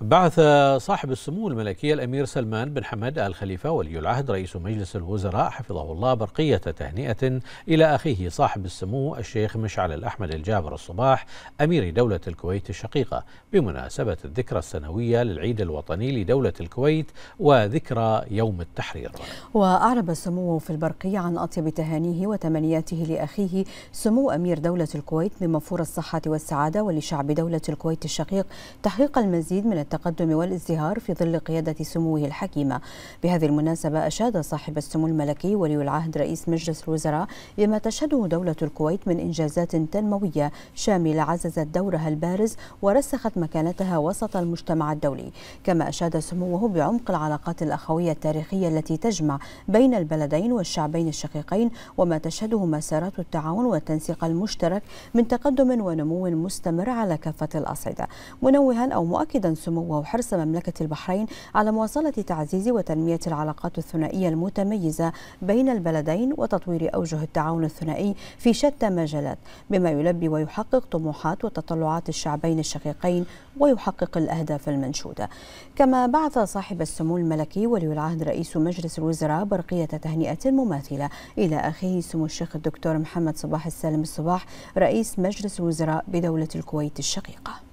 بعث صاحب السمو الملكي الأمير سلمان بن حمد آل خليفة ولي العهد رئيس مجلس الوزراء حفظه الله برقية تهنئة إلى أخيه صاحب السمو الشيخ مشعل الأحمد الجابر الصباح أمير دولة الكويت الشقيقة بمناسبة الذكرى السنوية للعيد الوطني لدولة الكويت وذكرى يوم التحرير وأعرب السمو في البرقية عن أطيب تهانيه وتمنياته لأخيه سمو أمير دولة الكويت بمفور الصحة والسعادة ولشعب دولة الكويت الشقيق تحقيق المزيد من التقدم والازدهار في ظل قيادة سموه الحكيمة بهذه المناسبة أشاد صاحب السمو الملكي ولي العهد رئيس مجلس الوزراء بما تشهده دولة الكويت من إنجازات تنموية شاملة عززت دورها البارز ورسخت مكانتها وسط المجتمع الدولي كما أشاد سموه بعمق العلاقات الأخوية التاريخية التي تجمع بين البلدين والشعبين الشقيقين وما تشهده مسارات التعاون والتنسيق المشترك من تقدم ونمو مستمر على كافة الأصعدة منوها أو مؤكدا سمو النمو وحرص مملكة البحرين على مواصلة تعزيز وتنمية العلاقات الثنائية المتميزة بين البلدين وتطوير أوجه التعاون الثنائي في شتى مجالات بما يلبي ويحقق طموحات وتطلعات الشعبين الشقيقين ويحقق الأهداف المنشودة كما بعث صاحب السمو الملكي ولي العهد رئيس مجلس الوزراء برقية تهنئة مماثلة إلى أخيه سمو الشيخ الدكتور محمد صباح السالم الصباح رئيس مجلس الوزراء بدولة الكويت الشقيقة